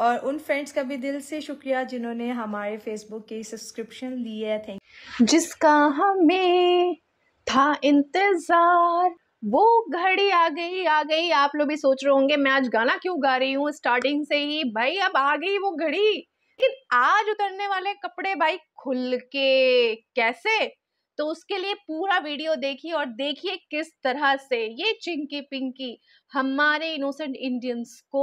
और उन फ्रेंड्स का भी दिल से शुक्रिया जिन्होंने हमारे फेसबुक के सब्सक्रिप्शन लिए थे जिसका हमें था इंतज़ार वो घड़ी आ गई आ गई आप लोग भी सोच रहे होंगे मैं आज गाना क्यों गा रही हूँ स्टार्टिंग से ही भाई अब आ गई वो घड़ी लेकिन आज उतरने वाले कपड़े भाई खुल के कैसे तो उसके लिए पूरा वीडियो देखिए और देखिए किस तरह से ये चिंकी पिंकी हमारे इनोसेंट इंडियंस को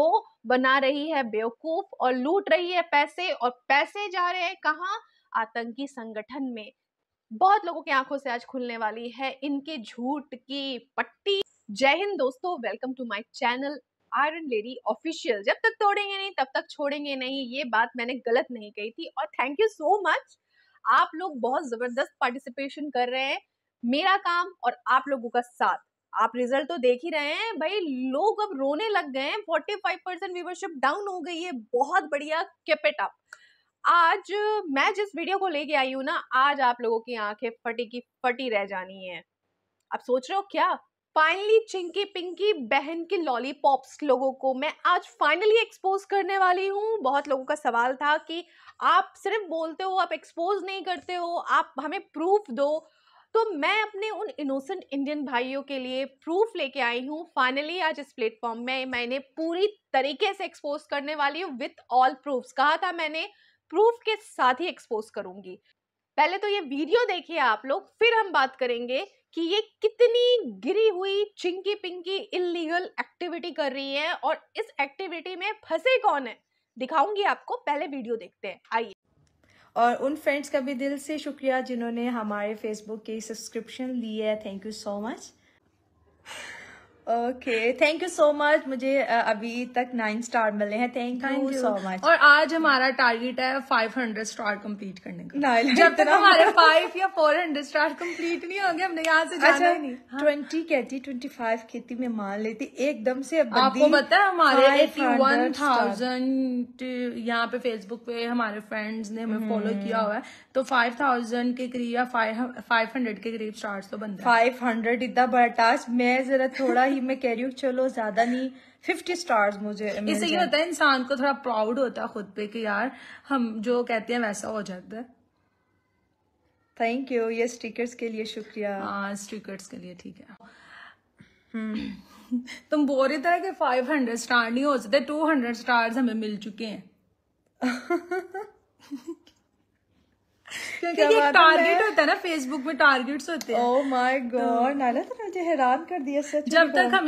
बना रही है बेवकूफ और लूट रही है पैसे और पैसे जा रहे हैं कहाँ आतंकी संगठन में बहुत लोगों की आंखों से आज खुलने वाली है इनके झूठ की पट्टी जय हिंद दोस्तों welcome to my channel iron lady official जब तक तोड़ेंगे नहीं तब तक छोड़ेंगे नहीं ये बात मैंने गलत नहीं कही थी और थैंक यू सो मच आप लोग बहुत जबरदस्त पार्टिसिपेशन कर रहे हैं मेरा काम और आप लोगों का साथ आप रिजल्ट तो देख ही रहे हैं भाई लोग अब रोने लग गए हैं 45 परसेंट व्यूवरशिप डाउन हो गई है बहुत बढ़िया केपेट अप आज मैं जिस वीडियो को लेके आई हूँ ना आज आप लोगों की आंखें फटी की फटी रह जानी है आप सोच रहे हो क्या फाइनली चिंकी पिंकी बहन के लॉलीपॉप्स लोगों को मैं आज फाइनली एक्सपोज करने वाली हूँ बहुत लोगों का सवाल था कि आप सिर्फ बोलते हो आप एक्सपोज नहीं करते हो आप हमें प्रूफ दो तो मैं अपने उन इनोसेंट इंडियन भाइयों के लिए प्रूफ लेके आई हूँ फाइनली आज इस प्लेटफॉर्म में मैंने पूरी तरीके से एक्सपोज करने वाली हूँ विथ ऑल प्रूफ्स कहा था मैंने प्रूफ के साथ ही एक्सपोज करूँगी पहले तो ये वीडियो देखिए आप लोग फिर हम बात करेंगे कि ये कितनी गिरी हुई चिंकी पिंकी इलीगल एक्टिविटी कर रही है और इस एक्टिविटी में फंसे कौन है दिखाऊंगी आपको पहले वीडियो देखते हैं आइए और उन फ्रेंड्स का भी दिल से शुक्रिया जिन्होंने हमारे फेसबुक की सब्सक्रिप्शन ली है thank you so much okay thank you so much मुझे अभी तक नाइन स्टार मिले हैं थैंक यू सो मच और आज हमारा टारगेट है फाइव हंड्रेड स्टार कंप्लीट करने का जब तक हमारे फाइव या फोर हंड्रेड स्टार कंप्लीट नहीं होंगे हमने यहाँ से जाना अच्छा, नहीं ट्वेंटी हाँ। कहती ट्वेंटी फाइव कहती मैं मान लेती एकदम से आपको पता है हमारे वन थाउजेंड यहाँ पे फेसबुक पे हमारे फ्रेंड्स ने हमें फॉलो हम्म। किया हुआ है तो फाइव थाउजेंड के करीब या फाइव हंड्रेड के करीब स्टार्स तो बनते फाइव हंड्रेड इतना बड़ा टास्क मैं जरा थोड़ा भाई मैं कह रही हूँ चलो ज्यादा नहीं फिफ्टी स्टार्स मुझे इससे ये होता है इंसान को थोड़ा प्राउड होता है खुद पे कि यार हम जो कहते हैं वैसा हो जाता है थैंक यू ये स्टिकर्स के लिए शुक्रिया हाँ स्टिकर्स के लिए ठीक है हम्म। तुम बोल रही तरह के 500 स्टार नहीं हो सकते 200 स्टार्स हमें मिल चुके हैं टारगेट होता है ना फेसबुक में टारगेट्स होते हैं oh तो- नाला तो मुझे हैरान कर दिया सच जब तक हम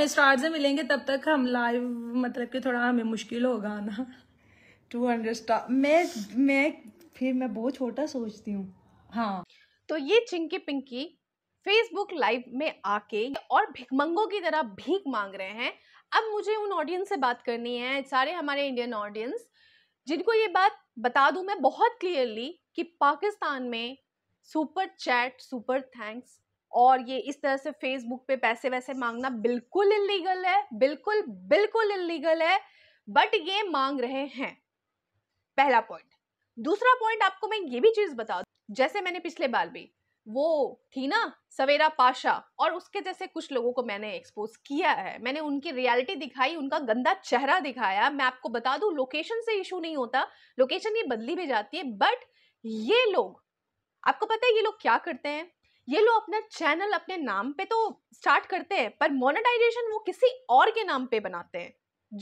मिलेंगे तब तक हम लाइव मतलब कि थोड़ा हमें मुश्किल होगा स्टार मैं मैं फिर मैं बहुत छोटा सोचती हूँ हाँ तो ये चिंकी पिंकी फेसबुक लाइव में आके और भिकमंगों की तरह भीख मांग रहे हैं अब मुझे उन ऑडियंस से बात करनी है सारे हमारे इंडियन ऑडियंस जिनको ये बात बता दूं मैं बहुत क्लियरली कि पाकिस्तान में सुपर चैट सुपर थैंक्स और ये इस तरह से फेसबुक पे पैसे वैसे मांगना बिल्कुल इलीगल है बिल्कुल बिल्कुल इलीगल है बट ये मांग रहे हैं पहला पॉइंट दूसरा पॉइंट आपको मैं ये भी चीज़ बता दू जैसे मैंने पिछले बार भी वो थी ना सवेरा पाशा और उसके जैसे कुछ लोगों को मैंने एक्सपोज किया है मैंने उनकी रियलिटी दिखाई उनका गंदा चेहरा दिखाया मैं आपको बता दूं लोकेशन से इशू नहीं होता लोकेशन ये बदली भी जाती है बट ये लोग आपको पता है ये लोग क्या करते हैं ये लोग अपना चैनल अपने नाम पे तो स्टार्ट करते हैं पर मोनेटाइजेशन वो किसी और के नाम पे बनाते हैं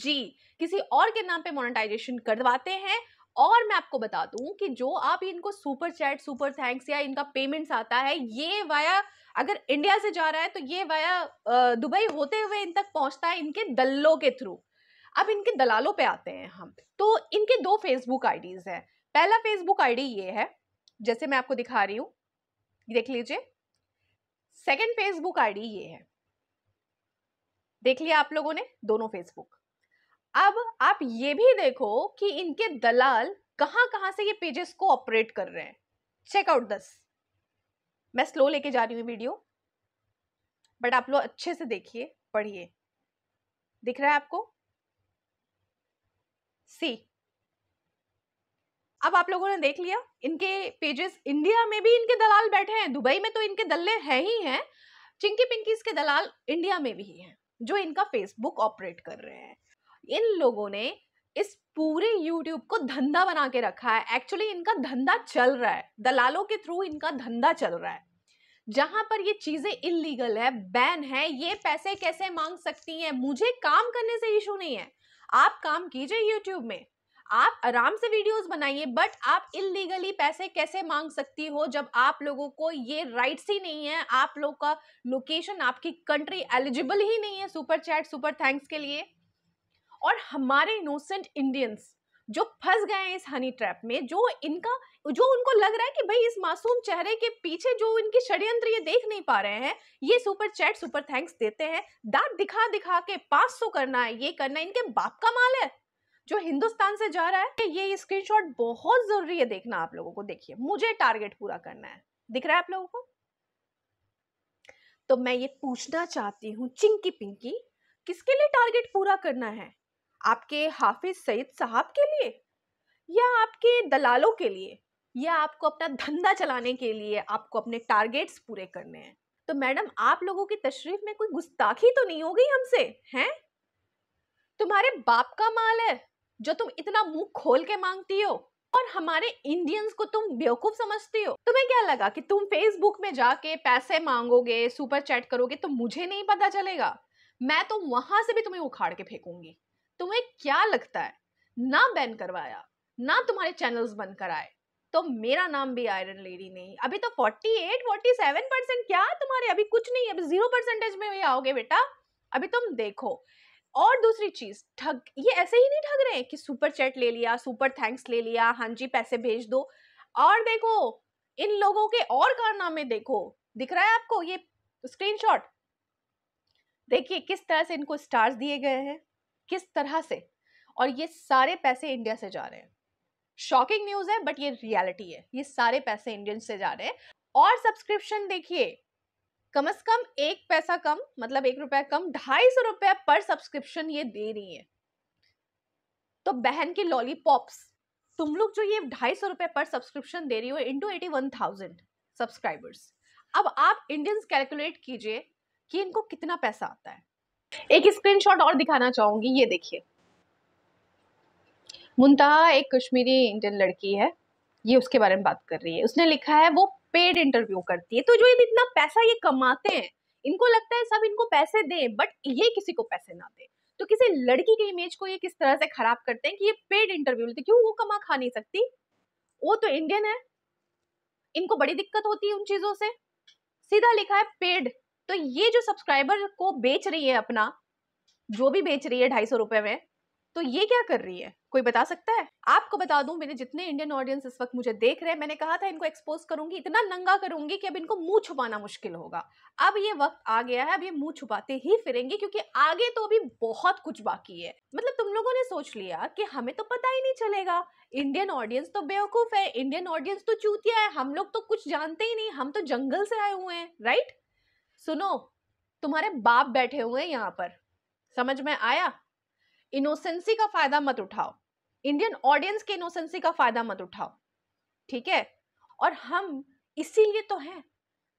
जी किसी और के नाम पे मोनेटाइजेशन करवाते हैं और मैं आपको बता दूं कि जो आप इनको सुपर चैट सुपर थैंक्स या इनका पेमेंट्स आता है ये वाया अगर इंडिया से जा रहा है तो ये वाया दुबई होते हुए इन तक पहुंचता है इनके दल्लों के थ्रू अब इनके दलालों पे आते हैं हम तो इनके दो फेसबुक आईडीज़ हैं पहला फेसबुक आईडी ये है जैसे मैं आपको दिखा रही हूँ देख लीजिए सेकेंड फेसबुक आईडी ये है देख लिया आप लोगों ने दोनों फेसबुक अब आप ये भी देखो कि इनके दलाल कहां कहां से ये पेजेस को ऑपरेट कर रहे हैं चेकआउट दस मैं स्लो लेके जा रही हूँ वीडियो बट आप लोग अच्छे से देखिए पढ़िए दिख रहा है आपको सी अब आप लोगों ने देख लिया इनके पेजेस इंडिया में भी इनके दलाल बैठे हैं दुबई में तो इनके दल्ले हैं ही हैं चिंकी पिंकी के दलाल इंडिया में भी हैं जो इनका फेसबुक ऑपरेट कर रहे हैं इन लोगों ने इस पूरे यूट्यूब को धंधा बना के रखा है एक्चुअली इनका धंधा चल रहा है दलालों के थ्रू इनका धंधा चल रहा है जहां पर ये चीजें इलीगल है बैन है ये पैसे कैसे मांग सकती हैं मुझे काम करने से इशू नहीं है आप काम कीजिए यूट्यूब में आप आराम से वीडियोस बनाइए बट आप इलीगली पैसे कैसे मांग सकती हो जब आप लोगों को ये राइट्स ही नहीं है आप लोग का लोकेशन आपकी कंट्री एलिजिबल ही नहीं है सुपर चैट सुपर थैंक्स के लिए और हमारे इनोसेंट इंडियंस जो फंस गए हैं इस हनी ट्रैप में जो इनका जो उनको लग रहा है कि भाई इस मासूम चेहरे के पीछे जो इनकी षड्यंत्र ये देख नहीं पा रहे हैं ये सुपर चैट सुपर थैंक्स देते हैं दांत दिखा दिखा के पाँच सो करना है ये करना है इनके बाप का माल है जो हिंदुस्तान से जा रहा है तो ये स्क्रीनशॉट बहुत जरूरी है देखना आप लोगों को देखिए मुझे टारगेट पूरा करना है दिख रहा है आप लोगों को तो मैं ये पूछना चाहती हूँ चिंकी पिंकी किसके लिए टारगेट पूरा करना है आपके हाफिज सईद साहब के लिए या आपके दलालों के लिए या आपको अपना धंधा चलाने के लिए आपको अपने टारगेट्स पूरे करने हैं तो मैडम आप लोगों की तशरीफ में कोई गुस्ताखी तो नहीं हो गई हमसे हैं तुम्हारे बाप का माल है जो तुम इतना मुंह खोल के मांगती हो और हमारे इंडियंस को तुम बेवकूफ समझती हो तुम्हें क्या लगा कि तुम फेसबुक में जाके पैसे मांगोगे सुपर चैट करोगे तो मुझे नहीं पता चलेगा मैं तो वहां से भी तुम्हें उखाड़ के फेंकूंगी तुम्हें क्या लगता है ना बैन करवाया ना तुम्हारे चैनल्स बंद कराए तो मेरा नाम भी आयरन लेडी नहीं अभी तो 48 47 परसेंट क्या तुम्हारे अभी कुछ नहीं अभी जीरो परसेंटेज में भी आओगे बेटा अभी तुम देखो और दूसरी चीज ठग ये ऐसे ही नहीं ठग रहे कि सुपर चैट ले लिया सुपर थैंक्स ले लिया हाँ जी पैसे भेज दो और देखो इन लोगों के और कारनामे देखो दिख रहा है आपको ये स्क्रीनशॉट देखिए किस तरह से इनको स्टार्स दिए गए हैं किस तरह से और ये सारे पैसे इंडिया से जा रहे हैं शॉकिंग न्यूज़ है बट ये रियलिटी है ये सारे पैसे इंडियन से जा रहे हैं और सब्सक्रिप्शन देखिए कम से कम एक पैसा कम मतलब एक रुपया कम ढाई सौ रुपया पर सब्सक्रिप्शन ये दे रही है तो बहन की लॉलीपॉप्स तुम लोग जो ये ढाई सौ रुपये पर सब्सक्रिप्शन दे रही हो into eighty one thousand subscribers अब आप इंडियंस कैलकुलेट कीजिए कि इनको कितना पैसा आता है एक स्क्रीनशॉट और दिखाना चाहूंगी ये देखिए मुंतहा एक कश्मीरी इंडियन लड़की है ये उसके बारे में बात कर रही है उसने लिखा है वो पेड इंटरव्यू करती है तो जो ये इतना पैसा ये कमाते हैं इनको लगता है सब इनको पैसे दें बट ये किसी को पैसे ना दे तो किसी लड़की के इमेज को ये किस तरह से खराब करते हैं कि ये पेड इंटरव्यू लेते क्यों वो कमा खा नहीं सकती वो तो इंडियन है इनको बड़ी दिक्कत होती है उन चीजों से सीधा लिखा है पेड तो ये जो सब्सक्राइबर को बेच रही है अपना जो भी बेच रही है ढाई सौ रुपए में तो ये क्या कर रही है कोई बता सकता है आपको बता दूं मेरे जितने इंडियन ऑडियंस इस वक्त मुझे देख रहे हैं मैंने कहा था इनको एक्सपोज करूंगी इतना नंगा करूंगी कि अब इनको मुंह छुपाना मुश्किल होगा अब ये वक्त आ गया है अब ये मुंह छुपाते ही फिरेंगे क्योंकि आगे तो अभी बहुत कुछ बाकी है मतलब तुम लोगों ने सोच लिया कि हमें तो पता ही नहीं चलेगा इंडियन ऑडियंस तो बेवकूफ है इंडियन ऑडियंस तो चूतिया है हम लोग तो कुछ जानते ही नहीं हम तो जंगल से आए हुए हैं राइट सुनो तुम्हारे बाप बैठे हुए हैं यहाँ पर समझ में आया इनोसेंसी का फायदा मत उठाओ इंडियन ऑडियंस के इनोसेंसी का फायदा मत उठाओ ठीक है और हम इसीलिए तो हैं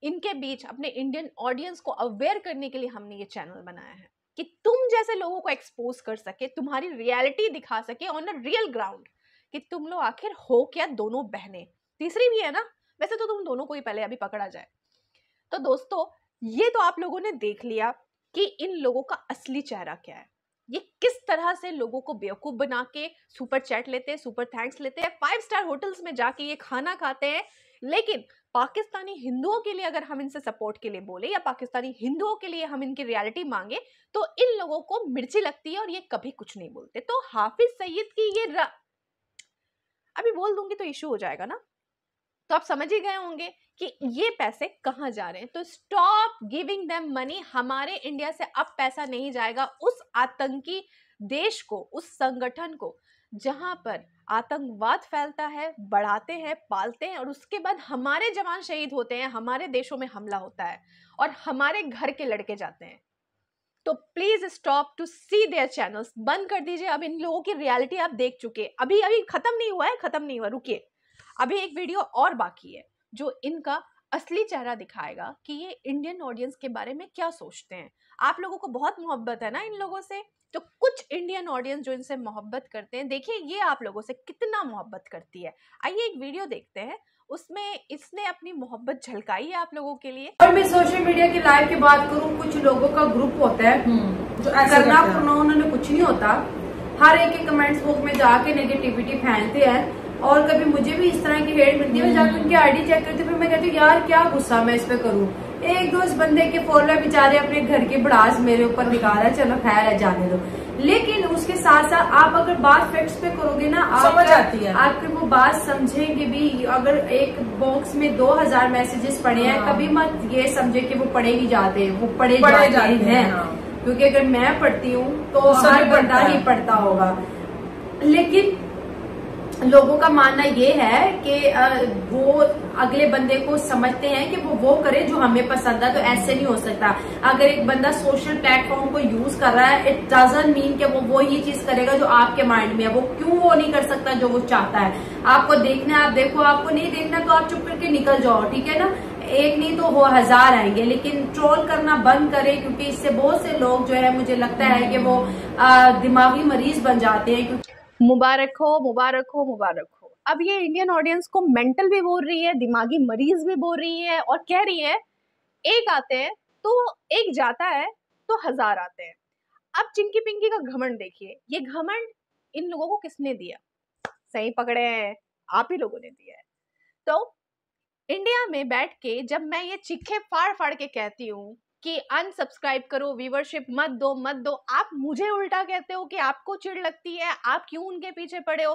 इनके बीच अपने इंडियन ऑडियंस को अवेयर करने के लिए हमने ये चैनल बनाया है कि तुम जैसे लोगों को एक्सपोज कर सके तुम्हारी रियलिटी दिखा सके ऑन अ रियल ग्राउंड कि तुम लोग आखिर हो क्या दोनों बहनें तीसरी भी है ना वैसे तो तुम दोनों को ही पहले अभी पकड़ा जाए तो दोस्तों ये तो आप लोगों ने देख लिया कि इन लोगों का असली चेहरा क्या है ये किस तरह से लोगों को बेवकूफ बना के सुपर चैट लेते हैं सुपर थैंक्स लेते हैं फाइव स्टार होटल्स में जाके ये खाना खाते हैं लेकिन पाकिस्तानी हिंदुओं के लिए अगर हम इनसे सपोर्ट के लिए बोले या पाकिस्तानी हिंदुओं के लिए हम इनकी रियलिटी मांगे तो इन लोगों को मिर्ची लगती है और ये कभी कुछ नहीं बोलते तो हाफिज सईद की ये र... अभी बोल दूंगी तो इशू हो जाएगा ना तो आप समझ ही गए होंगे कि ये पैसे कहाँ जा रहे हैं तो स्टॉप गिविंग दैम मनी हमारे इंडिया से अब पैसा नहीं जाएगा उस आतंकी देश को उस संगठन को जहाँ पर आतंकवाद फैलता है बढ़ाते हैं पालते हैं और उसके बाद हमारे जवान शहीद होते हैं हमारे देशों में हमला होता है और हमारे घर के लड़के जाते हैं तो please stop to see their channels बंद कर दीजिए अब इन लोगों की रियलिटी आप देख चुके अभी अभी खत्म नहीं हुआ है खत्म नहीं हुआ रुकिए अभी एक वीडियो और बाकी है जो इनका असली चेहरा दिखाएगा कि ये इंडियन ऑडियंस के बारे में क्या सोचते हैं आप लोगों को बहुत मोहब्बत है ना इन लोगों से तो कुछ इंडियन ऑडियंस जो इनसे मोहब्बत करते हैं देखिए ये आप लोगों से कितना मोहब्बत करती है आइए एक वीडियो देखते हैं उसमें इसने अपनी मोहब्बत झलकाई है आप लोगों के लिए और मैं सोशल मीडिया की लाइव की बात करूँ कुछ लोगों का ग्रुप होता है हम्म। जो ऐसा उन्होंने कुछ नहीं होता हर एक कमेंट्स बुक में जाके नेगेटिविटी फैलते हैं और कभी मुझे भी इस तरह की हेड मिलती है जाकर उनकी आईडी चेक करती हूँ फिर मैं कहती हूँ यार क्या गुस्सा मैं इस पे करूँ एक दो इस बंदे के फॉलोअर बेचारे अपने घर के बड़ास मेरे ऊपर निकाल है चलो खैर है जाने दो लेकिन उसके साथ साथ आप अगर बात फैक्ट्स पे करोगे ना आप समझ आती है आपके वो बात समझेंगे भी अगर एक बॉक्स में 2000 मैसेजेस पड़े हैं हाँ। कभी मत ये समझे कि वो पढ़े ही जाते वो पढ़े, पढ़े जाते, जाते हैं हाँ। क्योंकि अगर मैं पढ़ती हूँ तो हर बंदा ही पढ़ता होगा लेकिन लोगों का मानना ये है कि वो अगले बंदे को समझते हैं कि वो वो करे जो हमें पसंद है तो ऐसे नहीं हो सकता अगर एक बंदा सोशल प्लेटफॉर्म को यूज कर रहा है इट डजेंट मीन कि वो वो ही चीज करेगा जो आपके माइंड में है वो क्यों वो नहीं कर सकता जो वो चाहता है आपको देखना है आप देखो आपको नहीं देखना तो आप चुप करके निकल जाओ ठीक है ना एक नहीं तो वो हजार आएंगे लेकिन ट्रोल करना बंद करें क्योंकि इससे बहुत से लोग जो है मुझे लगता है कि वो दिमागी मरीज बन जाते हैं क्योंकि मुबारक हो मुबारक हो मुबारक हो अब ये इंडियन ऑडियंस को मेंटल भी बोल रही है दिमागी मरीज भी बोल रही है और कह रही है एक आते हैं तो एक जाता है तो हजार आते हैं अब चिंकी पिंकी का घमंड देखिए ये घमंड इन लोगों को किसने दिया सही पकड़े हैं आप ही लोगों ने दिया है तो इंडिया में बैठ के जब मैं ये चिखे फाड़ फाड़ के कहती हूँ कि अनसब्सक्राइब करो व्यूवरशिप मत दो मत दो आप मुझे उल्टा कहते हो कि आपको चिड़ लगती है आप क्यों उनके पीछे पड़े हो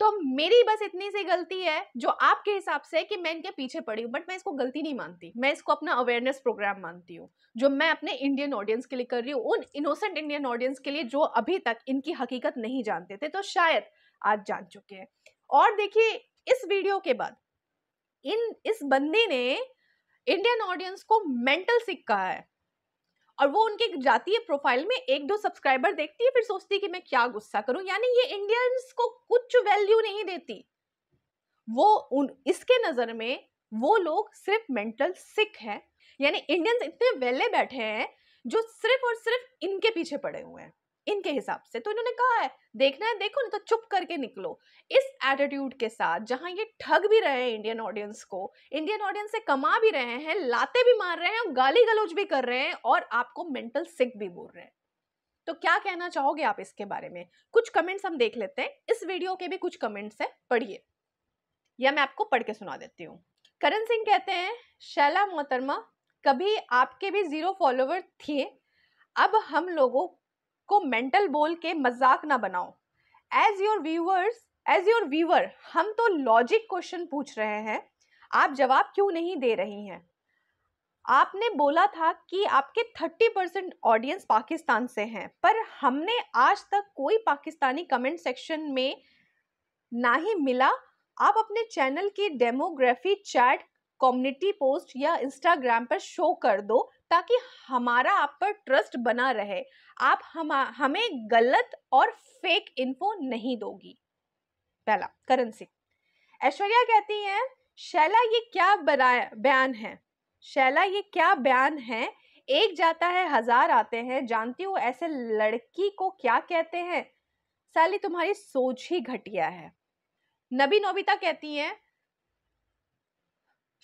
तो मेरी बस इतनी सी गलती है जो आपके हिसाब से कि मैं इनके पीछे पड़ी हूँ बट मैं इसको गलती नहीं मानती मैं इसको अपना अवेयरनेस प्रोग्राम मानती हूँ जो मैं अपने इंडियन ऑडियंस के लिए कर रही हूँ उन इनोसेंट इंडियन ऑडियंस के लिए जो अभी तक इनकी हकीकत नहीं जानते थे तो शायद आज जान चुके हैं और देखिए इस वीडियो के बाद इन इस बंदी ने इंडियन ऑडियंस को मेंटल सिक कहा है और वो उनके जाती है प्रोफाइल में एक दो सब्सक्राइबर देखती है फिर सोचती है कि मैं क्या गुस्सा करूं यानी ये इंडियंस को कुछ वैल्यू नहीं देती वो उन इसके नज़र में वो लोग सिर्फ मेंटल सिक हैं यानी इंडियंस इतने वेले बैठे हैं जो सिर्फ और सिर्फ इनके पीछे पड़े हुए हैं इनके हिसाब से तो इन्होंने कहा है देखना है देखो ना तो चुप करके निकलो इस एटीट्यूड के साथ जहाँ ये ठग भी रहे हैं इंडियन ऑडियंस को इंडियन ऑडियंस से कमा भी रहे हैं लाते भी मार रहे हैं और गाली गलौज भी कर रहे हैं और आपको मेंटल सिक भी बोल रहे हैं तो क्या कहना चाहोगे आप इसके बारे में कुछ कमेंट्स हम देख लेते हैं इस वीडियो के भी कुछ कमेंट्स हैं पढ़िए या मैं आपको पढ़ के सुना देती हूँ करण सिंह कहते हैं शैला मोहतरमा कभी आपके भी ज़ीरो फॉलोवर थे अब हम लोगों को मेंटल बोल के मजाक ना बनाओ as your viewers as your viewer हम तो लॉजिक क्वेश्चन पूछ रहे हैं आप जवाब क्यों नहीं दे रही हैं आपने बोला था कि आपके 30 परसेंट ऑडियंस पाकिस्तान से हैं पर हमने आज तक कोई पाकिस्तानी कमेंट सेक्शन में ना ही मिला आप अपने चैनल की डेमोग्राफी चैट कम्युनिटी पोस्ट या इंस्टाग्राम पर शो कर दो ताकि हमारा आप पर ट्रस्ट बना रहे आप हम हमें गलत और फेक इन्फो नहीं दोगी पहला करेंसी ऐश्वर्या कहती हैं शैला ये क्या बयान है शैला ये क्या बयान है एक जाता है हजार आते हैं जानती हो ऐसे लड़की को क्या कहते हैं साली तुम्हारी सोच ही घटिया है नबी नोबिता कहती हैं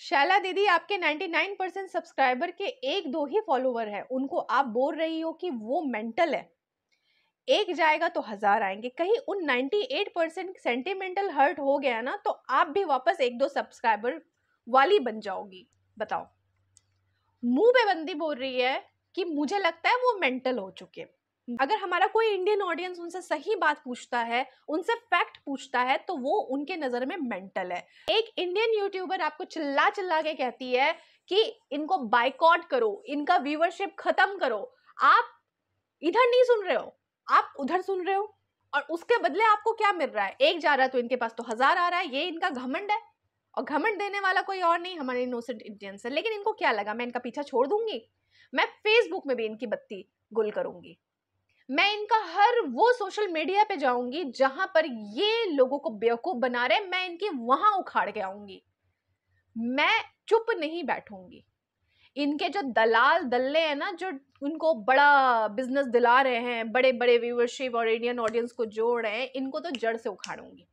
शैला दीदी आपके 99 सब्सक्राइबर के एक दो ही फॉलोवर हैं उनको आप बोल रही हो कि वो मेंटल है एक जाएगा तो हज़ार आएंगे कहीं उन 98 परसेंट सेंटिमेंटल हर्ट हो गया ना तो आप भी वापस एक दो सब्सक्राइबर वाली बन जाओगी बताओ मुंह पे बंदी बोल रही है कि मुझे लगता है वो मेंटल हो चुके अगर हमारा कोई इंडियन ऑडियंस उनसे सही बात पूछता है उनसे फैक्ट पूछता है तो वो उनके नज़र में मेंटल है एक इंडियन यूट्यूबर आपको चिल्ला चिल्ला के कहती है कि इनको बाइकआउट करो इनका व्यूवरशिप खत्म करो आप इधर नहीं सुन रहे हो आप उधर सुन रहे हो और उसके बदले आपको क्या मिल रहा है एक जा रहा है तो इनके पास तो हज़ार आ रहा है ये इनका घमंड है और घमंड देने वाला कोई और नहीं हमारे इनोसेंट इंडियंस है लेकिन इनको क्या लगा मैं इनका पीछा छोड़ दूंगी मैं फेसबुक में भी इनकी बत्ती गुल करूंगी मैं इनका हर वो सोशल मीडिया पे जाऊंगी जहां पर ये लोगों को बेवकूफ बना रहे मैं इनकी वहां उखाड़ के आऊंगी मैं चुप नहीं बैठूंगी इनके जो दलाल दल्ले हैं ना जो उनको बड़ा बिजनेस दिला रहे हैं बड़े बड़े व्यूवरशिप और इंडियन ऑडियंस को जोड़ रहे हैं इनको तो जड़ से उखाड़ूंगी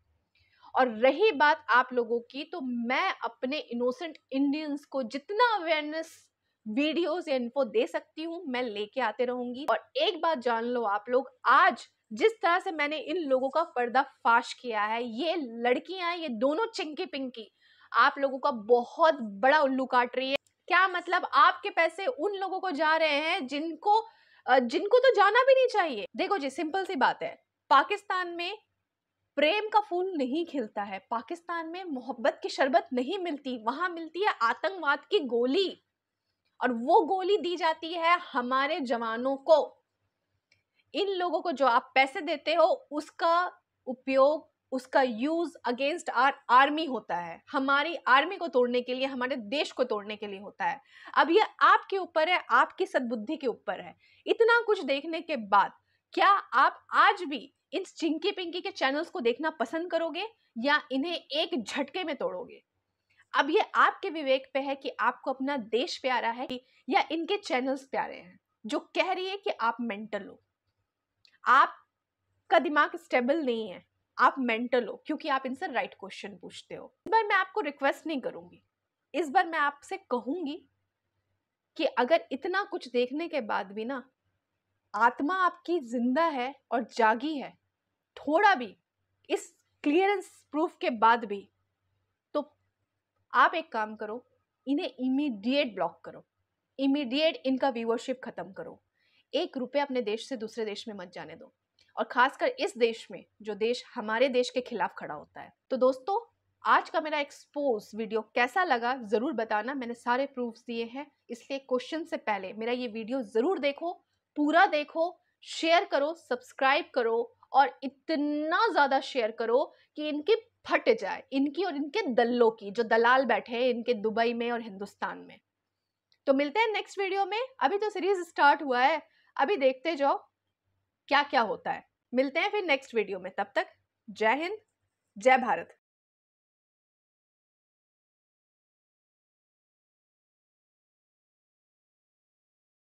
और रही बात आप लोगों की तो मैं अपने इनोसेंट इंडियंस को जितना अवेयरनेस वीडियोस या इन्फो दे सकती हूँ मैं लेके आते रहूंगी और एक बात जान लो आप लोग आज जिस तरह से मैंने इन लोगों का पर्दाफाश किया है ये लड़कियां ये दोनों चिंकी पिंकी आप लोगों का बहुत बड़ा उल्लू काट रही है क्या मतलब आपके पैसे उन लोगों को जा रहे हैं जिनको जिनको तो जाना भी नहीं चाहिए देखो जी सिंपल सी बात है पाकिस्तान में प्रेम का फूल नहीं खिलता है पाकिस्तान में मोहब्बत की शरबत नहीं मिलती वहां मिलती है आतंकवाद की गोली और वो गोली दी जाती है हमारे जवानों को इन लोगों को जो आप पैसे देते हो उसका उपयोग उसका यूज अगेंस्ट आर आर्मी होता है हमारी आर्मी को तोड़ने के लिए हमारे देश को तोड़ने के लिए होता है अब ये आपके ऊपर है आपकी सद्बुद्धि के ऊपर है इतना कुछ देखने के बाद क्या आप आज भी इन चिंकी पिंकी के चैनल्स को देखना पसंद करोगे या इन्हें एक झटके में तोड़ोगे अब ये आपके विवेक पे है कि आपको अपना देश प्यारा है या इनके चैनल्स प्यारे हैं जो कह रही है कि आप मेंटल हो आप का दिमाग स्टेबल नहीं है आप मेंटल हो क्योंकि आप इनसे राइट क्वेश्चन पूछते हो इस बार मैं आपको रिक्वेस्ट नहीं करूँगी इस बार मैं आपसे कहूंगी कि अगर इतना कुछ देखने के बाद भी ना आत्मा आपकी जिंदा है और जागी है थोड़ा भी इस क्लियरेंस प्रूफ के बाद भी तो आप एक काम करो इन्हें इमीडिएट ब्लॉक करो इमीडिएट इनका व्यूअरशिप ख़त्म करो एक रुपये अपने देश से दूसरे देश में मत जाने दो और खासकर इस देश में जो देश हमारे देश के खिलाफ खड़ा होता है तो दोस्तों आज का मेरा एक्सपोज वीडियो कैसा लगा ज़रूर बताना मैंने सारे प्रूफ दिए हैं इसलिए क्वेश्चन से पहले मेरा ये वीडियो ज़रूर देखो पूरा देखो शेयर करो सब्सक्राइब करो और इतना ज़्यादा शेयर करो कि इनकी फट जाए इनकी और इनके दलों की जो दलाल बैठे हैं इनके दुबई में और हिंदुस्तान में तो मिलते हैं नेक्स्ट वीडियो में अभी तो सीरीज स्टार्ट हुआ है अभी देखते जाओ क्या क्या होता है मिलते हैं फिर नेक्स्ट वीडियो में तब तक जय हिंद जय भारत